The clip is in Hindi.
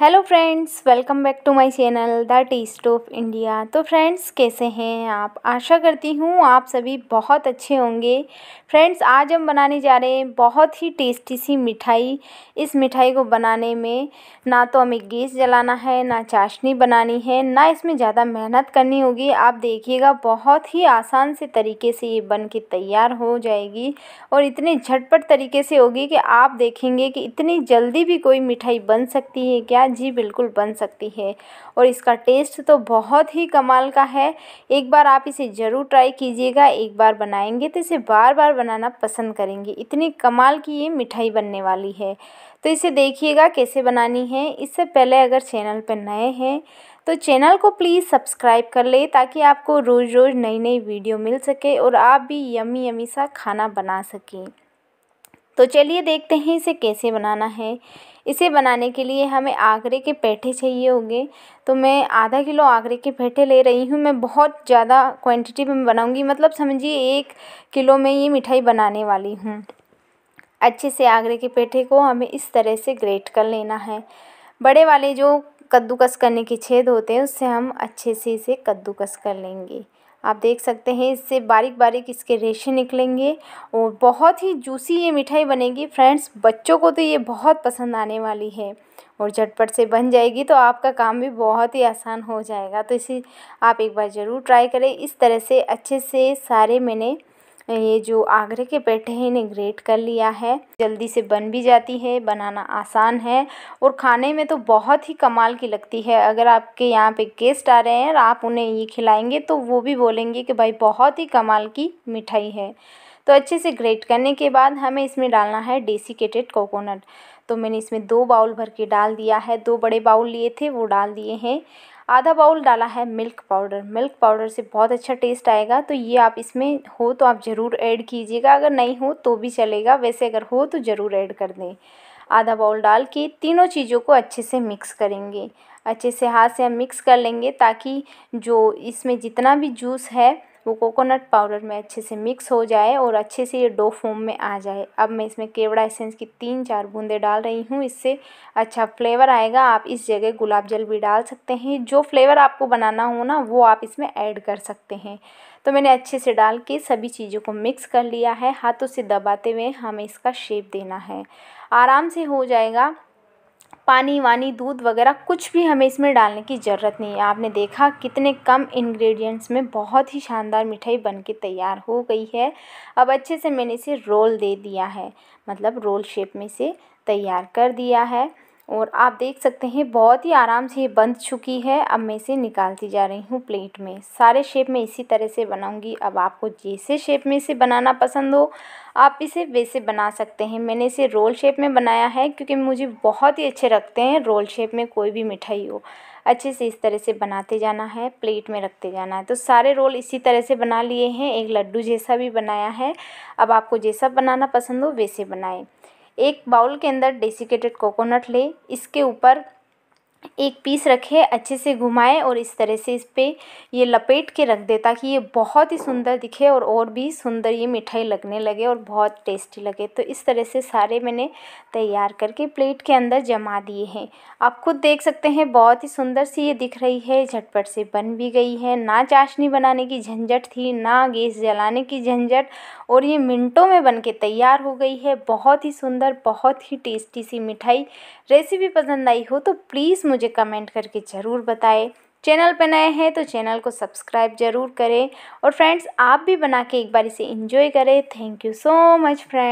hello friends welcome back to my channel the taste of India तो फ्रेंड्स कैसे हैं आप आशा करती हूँ आप सभी बहुत अच्छे होंगे फ्रेंड्स आज हम बनाने जा रहे हैं बहुत ही टेस्टी सी मिठाई इस मिठाई को बनाने में ना तो हमें गैस जलाना है ना चाशनी बनानी है ना इसमें ज़्यादा मेहनत करनी होगी आप देखिएगा बहुत ही आसान से तरीके से ये बन के तैयार हो जाएगी और इतने झटपट तरीके से होगी कि आप देखेंगे कि इतनी जल्दी भी कोई मिठाई बन सकती है क्या है जी बिल्कुल बन सकती है और इसका टेस्ट तो बहुत ही कमाल का है एक बार आप इसे ज़रूर ट्राई कीजिएगा एक बार बनाएंगे तो इसे बार बार बनाना पसंद करेंगे इतनी कमाल की ये मिठाई बनने वाली है तो इसे देखिएगा कैसे बनानी है इससे पहले अगर चैनल पर नए हैं तो चैनल को प्लीज़ सब्सक्राइब कर ले ताकि आपको रोज़ रोज़ नई नई वीडियो मिल सके और आप भी यमी यमी सा खाना बना सकें तो चलिए देखते हैं इसे कैसे बनाना है इसे बनाने के लिए हमें आगरे के पेठे चाहिए होंगे तो मैं आधा किलो आगरे के पेठे ले रही हूँ मैं बहुत ज़्यादा क्वांटिटी में बनाऊँगी मतलब समझिए एक किलो में ये मिठाई बनाने वाली हूँ अच्छे से आगरे के पेठे को हमें इस तरह से ग्रेट कर लेना है बड़े वाले जो कद्दूकस करने के छेद होते हैं उससे हम अच्छे से इसे कद्दूकस कर लेंगे आप देख सकते हैं इससे बारीक बारीक इसके रेशे निकलेंगे और बहुत ही जूसी ये मिठाई बनेगी फ्रेंड्स बच्चों को तो ये बहुत पसंद आने वाली है और झटपट से बन जाएगी तो आपका काम भी बहुत ही आसान हो जाएगा तो इसी आप एक बार ज़रूर ट्राई करें इस तरह से अच्छे से सारे मैंने ये जो आगरे के पेठे हैं इन्हें ग्रेट कर लिया है जल्दी से बन भी जाती है बनाना आसान है और खाने में तो बहुत ही कमाल की लगती है अगर आपके यहाँ पे गेस्ट आ रहे हैं और आप उन्हें ये खिलाएंगे तो वो भी बोलेंगे कि भाई बहुत ही कमाल की मिठाई है तो अच्छे से ग्रेट करने के बाद हमें इसमें डालना है डेसिकेटेड कोकोनट तो मैंने इसमें दो बाउल भर के डाल दिया है दो बड़े बाउल लिए थे वो डाल दिए हैं आधा बाउल डाला है मिल्क पाउडर मिल्क पाउडर से बहुत अच्छा टेस्ट आएगा तो ये आप इसमें हो तो आप ज़रूर ऐड कीजिएगा अगर नहीं हो तो भी चलेगा वैसे अगर हो तो ज़रूर ऐड कर दें आधा बाउल डाल के तीनों चीज़ों को अच्छे से मिक्स करेंगे अच्छे से हाथ से हम मिक्स कर लेंगे ताकि जो इसमें जितना भी जूस है वो कोकोनट पाउडर में अच्छे से मिक्स हो जाए और अच्छे से ये डो फॉर्म में आ जाए अब मैं इसमें केवड़ा एसेंस की तीन चार बूंदें डाल रही हूँ इससे अच्छा फ्लेवर आएगा आप इस जगह गुलाब जल भी डाल सकते हैं जो फ्लेवर आपको बनाना हो ना वो आप इसमें ऐड कर सकते हैं तो मैंने अच्छे से डाल के सभी चीज़ों को मिक्स कर लिया है हाथों से दबाते हुए हमें इसका शेप देना है आराम से हो जाएगा पानी वानी दूध वगैरह कुछ भी हमें इसमें डालने की ज़रूरत नहीं है आपने देखा कितने कम इंग्रेडिएंट्स में बहुत ही शानदार मिठाई बनके तैयार हो गई है अब अच्छे से मैंने इसे रोल दे दिया है मतलब रोल शेप में इसे तैयार कर दिया है और आप देख सकते हैं बहुत ही आराम से ये बन चुकी है अब मैं इसे निकालती जा रही हूँ प्लेट में सारे शेप में इसी तरह से बनाऊँगी अब आपको जैसे शेप में इसे बनाना पसंद हो आप इसे वैसे बना सकते हैं मैंने इसे रोल शेप में बनाया है क्योंकि मुझे बहुत ही अच्छे रखते हैं रोल शेप में कोई भी मिठाई हो अच्छे से इस तरह से बनाते जाना है प्लेट में रखते जाना है तो सारे रोल इसी तरह से बना लिए हैं एक लड्डू जैसा भी बनाया है अब आपको जैसा बनाना पसंद हो वैसे बनाएं एक बाउल के अंदर डेसिकेटेड कोकोनट लें इसके ऊपर एक पीस रखे अच्छे से घुमाएं और इस तरह से इस पर ये लपेट के रख दें ताकि ये बहुत ही सुंदर दिखे और और भी सुंदर ये मिठाई लगने लगे और बहुत टेस्टी लगे तो इस तरह से सारे मैंने तैयार करके प्लेट के अंदर जमा दिए हैं आप खुद देख सकते हैं बहुत ही सुंदर सी ये दिख रही है झटपट से बन भी गई है ना चाशनी बनाने की झंझट थी ना गैस जलाने की झंझट और ये मिनटों में बन के तैयार हो गई है बहुत ही सुंदर बहुत ही टेस्टी सी मिठाई रेसिपी पसंद आई हो तो प्लीज़ मुझे कमेंट करके ज़रूर बताएं चैनल पर नए हैं तो चैनल को सब्सक्राइब ज़रूर करें और फ्रेंड्स आप भी बना के एक बार इसे इंजॉय करें thank you so much friend